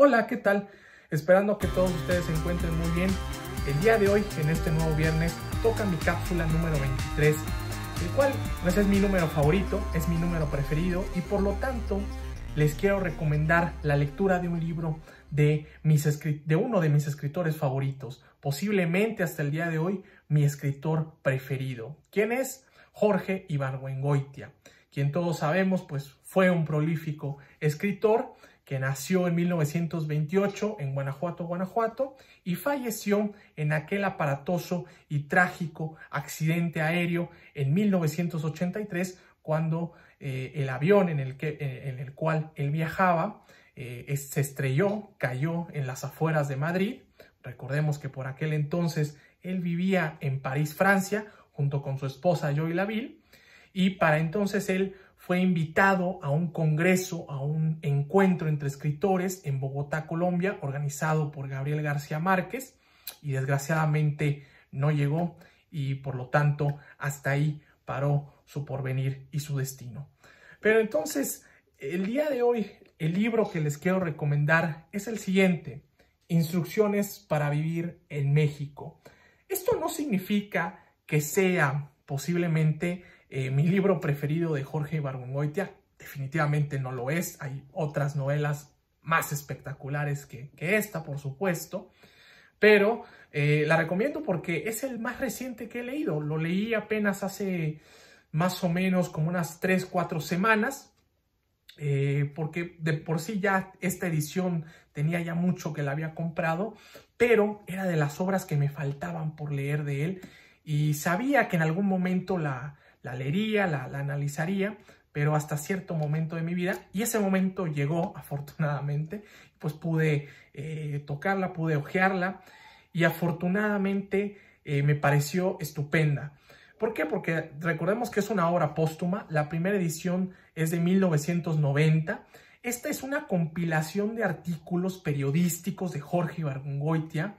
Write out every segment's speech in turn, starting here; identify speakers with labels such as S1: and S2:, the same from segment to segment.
S1: Hola, ¿qué tal? Esperando que todos ustedes se encuentren muy bien. El día de hoy, en este nuevo viernes, toca mi cápsula número 23, el cual pues, es mi número favorito, es mi número preferido y por lo tanto les quiero recomendar la lectura de un libro de, mis de uno de mis escritores favoritos, posiblemente hasta el día de hoy mi escritor preferido. ¿Quién es? Jorge Ibargüengoitia, quien todos sabemos pues fue un prolífico escritor que nació en 1928 en Guanajuato, Guanajuato, y falleció en aquel aparatoso y trágico accidente aéreo en 1983, cuando eh, el avión en el, que, eh, en el cual él viajaba eh, se estrelló, cayó en las afueras de Madrid. Recordemos que por aquel entonces él vivía en París, Francia, junto con su esposa Joy Laville, y para entonces él fue invitado a un congreso, a un encuentro entre escritores en Bogotá, Colombia, organizado por Gabriel García Márquez y desgraciadamente no llegó y por lo tanto hasta ahí paró su porvenir y su destino. Pero entonces, el día de hoy, el libro que les quiero recomendar es el siguiente, Instrucciones para vivir en México. Esto no significa que sea posiblemente eh, mi libro preferido de Jorge Ibargüengoitia. Definitivamente no lo es. Hay otras novelas más espectaculares que, esta, por supuesto. Pero eh, la recomiendo porque es el más reciente que he leído. Lo leí apenas hace más o menos como unas 3, 4 semanas. Eh, porque de por sí ya esta edición tenía ya mucho que la había comprado, pero era de las obras que me faltaban por leer de él y sabía que en algún momento la, la leería, la, analizaría, pero hasta cierto momento de mi vida. Y ese momento llegó, afortunadamente, pues pude eh, tocarla, pude hojearla y afortunadamente eh, me pareció estupenda. ¿Por qué? Porque recordemos que es una obra póstuma, la primera edición es de 1990. Esta es una compilación de artículos periodísticos de Jorge Ibargüengoitia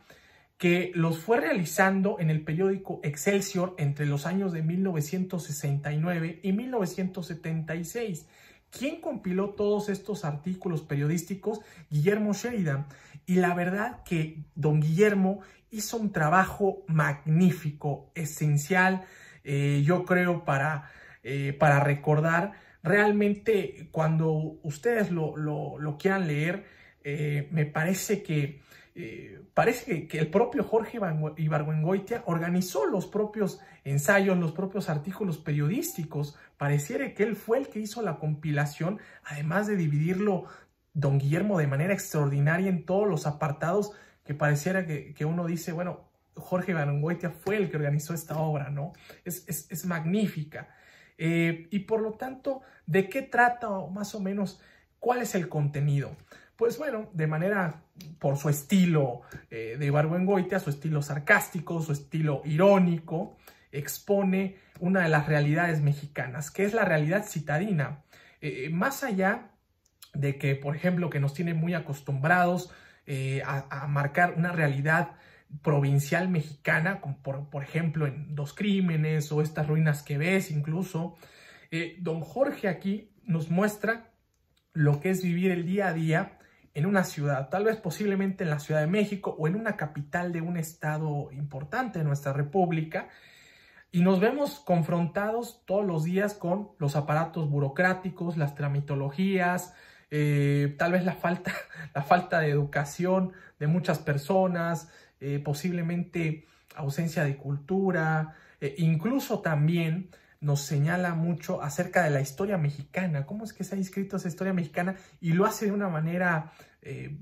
S1: que los fue realizando en el periódico Excelsior entre los años de 1969 y 1976. ¿Quién compiló todos estos artículos periodísticos? Guillermo Sheridan. Y la verdad que don Guillermo hizo un trabajo magnífico, esencial, eh, yo creo, para, eh, para recordar. Realmente, cuando ustedes lo, lo, quieran leer, eh, me parece que eh, parece que, el propio Jorge Ibargüengoitia organizó los propios ensayos, los propios artículos periodísticos. Pareciera que él fue el que hizo la compilación, además de dividirlo, don Guillermo, de manera extraordinaria en todos los apartados que pareciera que, uno dice, bueno, Jorge Ibargüengoitia fue el que organizó esta obra, ¿no? Es, magnífica. Eh, y por lo tanto, ¿de qué trata más o menos? ¿Cuál es el contenido? Pues bueno, de manera por su estilo eh, de goita su estilo sarcástico, su estilo irónico, expone una de las realidades mexicanas, que es la realidad citadina. Eh, eh, más allá de que, por ejemplo, que nos tiene muy acostumbrados eh, a, marcar una realidad provincial mexicana, como por, ejemplo en Dos Crímenes o estas ruinas que ves incluso, don Jorge aquí nos muestra lo que es vivir el día a día en una ciudad, tal vez posiblemente en la Ciudad de México o en una capital de un estado importante de nuestra república, y nos vemos confrontados todos los días con los aparatos burocráticos, las tramitologías, eh, tal vez la falta, la falta de educación de muchas personas, eh, posiblemente ausencia de cultura, eh, incluso también nos señala mucho acerca de la historia mexicana, cómo es que se ha escrito esa historia mexicana y lo hace de una manera, eh,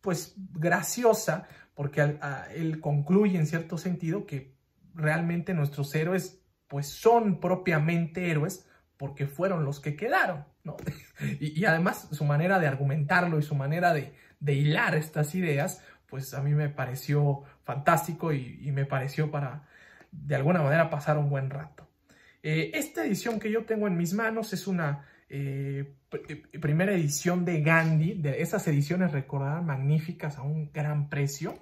S1: pues, graciosa, porque él concluye en cierto sentido que realmente nuestros héroes, pues, son propiamente héroes porque fueron los que quedaron, ¿no? y, además su manera de argumentarlo y su manera de, hilar estas ideas, pues a mí me pareció fantástico y me pareció para, de alguna manera, pasar un buen rato. Eh, esta edición que yo tengo en mis manos es una eh, eh, primera edición de Gandhi. De esas ediciones recordarán magníficas a un gran precio.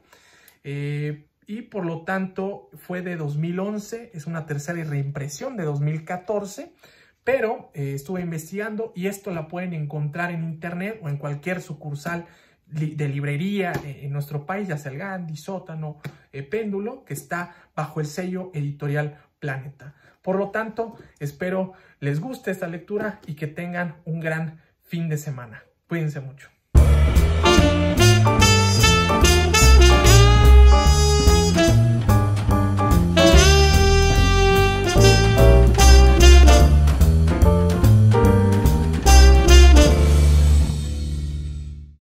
S1: y por lo tanto fue de 2011, es una tercera reimpresión de 2014, pero estuve investigando y esto la pueden encontrar en internet o en cualquier sucursal de librería en nuestro país, ya sea el Gandhi, Sótano, Péndulo, que está bajo el sello editorial planeta. Por lo tanto, espero les guste esta lectura y que tengan un gran fin de semana. Cuídense mucho.